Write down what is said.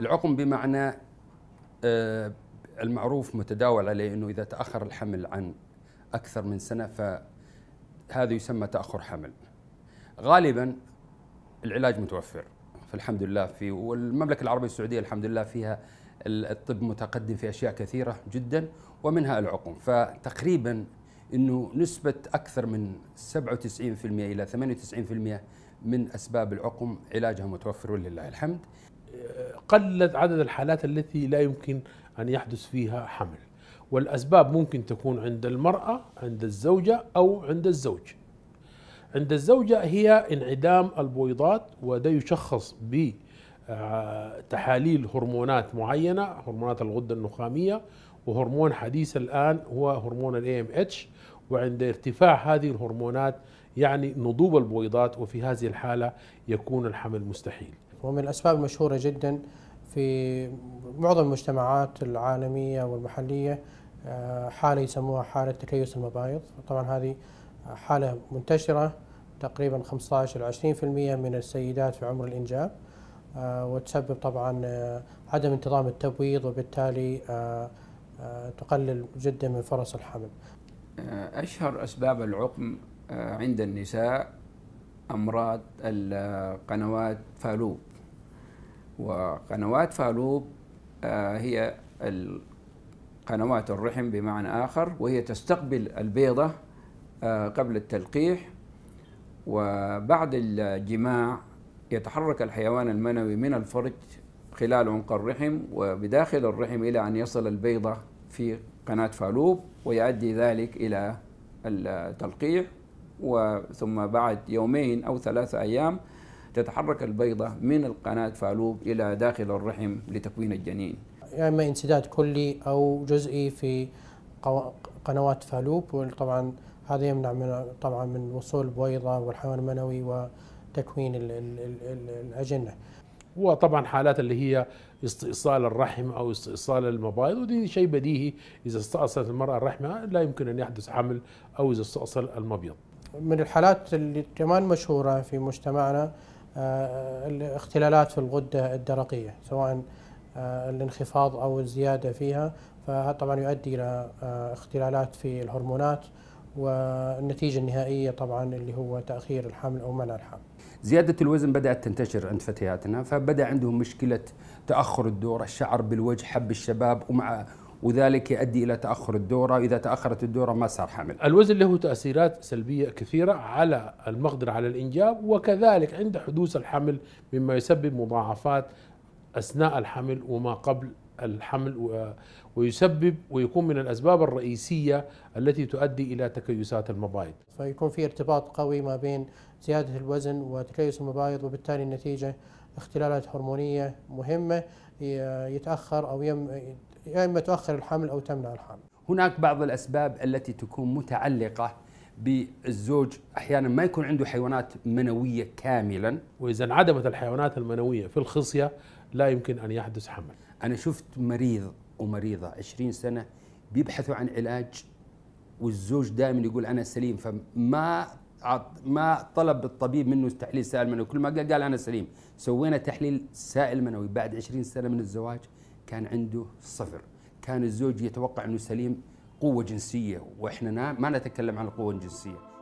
العقم بمعنى آه، المعروف متداول عليه انه اذا تاخر الحمل عن اكثر من سنه فهذا يسمى تاخر حمل. غالبا العلاج متوفر فالحمد لله في والمملكه العربيه السعوديه الحمد لله فيها الطب متقدم في اشياء كثيره جدا ومنها العقم فتقريبا انه نسبه اكثر من 97% الى 98% من اسباب العقم علاجها متوفر ولله الحمد. قلت عدد الحالات التي لا يمكن أن يحدث فيها حمل والأسباب ممكن تكون عند المرأة عند الزوجة أو عند الزوج عند الزوجة هي انعدام البويضات وده يشخص ب آه، تحاليل هرمونات معينة هرمونات الغدة النخامية وهرمون حديث الآن هو هرمون ام AMH وعند ارتفاع هذه الهرمونات يعني نضوب البويضات وفي هذه الحالة يكون الحمل مستحيل ومن الأسباب المشهورة جدا في معظم المجتمعات العالمية والمحلية آه، حالة يسموها حالة تكيس المبايض طبعا هذه حالة منتشرة تقريبا 15 إلى 20% من السيدات في عمر الإنجاب آه، وتسبب طبعا آه، عدم انتظام التبويض وبالتالي تقلل جدا من فرص الحمل أشهر أسباب العقم عند النساء أمراض القنوات فالوب وقنوات فالوب آه، هي قنوات الرحم بمعنى آخر وهي تستقبل البيضة آه، قبل التلقيح وبعد الجماع يتحرك الحيوان المنوي من الفرج خلال عنق الرحم وبداخل الرحم إلى أن يصل البيضة في قناة فالوب ويؤدي ذلك إلى التلقيح وثم بعد يومين أو ثلاثة أيام تتحرك البيضة من القناة فالوب إلى داخل الرحم لتكوين الجنين يا يعني إما انسداد كلي أو جزئي في قنوات فالوب وطبعا هذا يمنع من طبعا من وصول البويضة والحيوان المنوي وتكوين الـ الـ الـ الأجنة وطبعا حالات اللي هي استئصال الرحم او استئصال المبايض ودي شيء بديهي اذا استأصلت المراه الرحمه لا يمكن ان يحدث حمل او اذا استأصل المبيض. من الحالات اللي كمان مشهوره في مجتمعنا آه، الاختلالات في الغدة الدرقية سواء آه، الانخفاض أو الزيادة فيها فهذا طبعا يؤدي إلى آه، اختلالات في الهرمونات والنتيجة النهائية طبعا اللي هو تأخير الحمل أو منع الحمل زيادة الوزن بدأت تنتشر عند فتياتنا فبدأ عندهم مشكلة تأخر الدور الشعر بالوجه حب الشباب ومع وذلك يؤدي إلى تأخر الدورة إذا تأخرت الدورة ما صار حمل الوزن له تأثيرات سلبية كثيرة على المقدرة على الإنجاب وكذلك عند حدوث الحمل مما يسبب مضاعفات أثناء الحمل وما قبل الحمل ويسبب ويكون من الأسباب الرئيسية التي تؤدي إلى تكيسات المبايض فيكون في ارتباط قوي ما بين زيادة الوزن وتكيس المبايض وبالتالي النتيجة اختلالات هرمونية مهمة يتأخر أو يم يا إما تؤخر الحمل أو تمنع الحمل هناك بعض الأسباب التي تكون متعلقة بالزوج احيانا ما يكون عنده حيوانات منويه كاملا واذا انعدمت الحيوانات المنويه في الخصيه لا يمكن ان يحدث حمل انا شفت مريض ومريضه 20 سنه بيبحثوا عن علاج والزوج دائما يقول انا سليم فما ما طلب الطبيب منه تحليل سائل منوي كل ما قال قال انا سليم سوينا تحليل سائل منوي بعد 20 سنه من الزواج كان عنده صفر كان الزوج يتوقع أنه سليم قوة جنسية وإحنا ما نتكلم عن القوة الجنسية